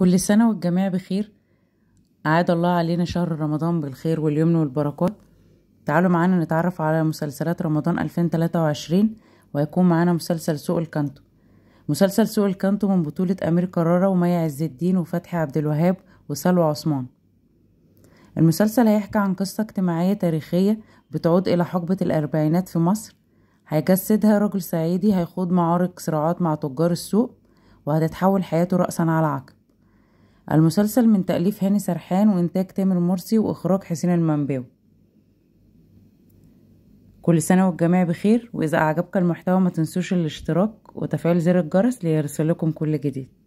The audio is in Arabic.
كل سنة والجميع بخير أعاد الله علينا شهر رمضان بالخير واليمن والبركات تعالوا معانا نتعرف على مسلسلات رمضان 2023 ويكون معانا مسلسل سوق الكانتو مسلسل سوق الكانتو من بطولة أمير كرارة ومي عز الدين وفتحي عبد الوهاب وسلوى عثمان المسلسل هيحكي عن قصة اجتماعية تاريخية بتعود إلى حقبة الأربعينات في مصر هيجسدها رجل صعيدي هيخوض معارك صراعات مع تجار السوق وهتتحول حياته رأسا على عقب المسلسل من تأليف هاني سرحان وإنتاج تامر مرسي وإخراج حسين المنباوي كل سنة والجميع بخير وإذا أعجبك المحتوى ما تنسوش الاشتراك وتفعيل زر الجرس ليرسلكم كل جديد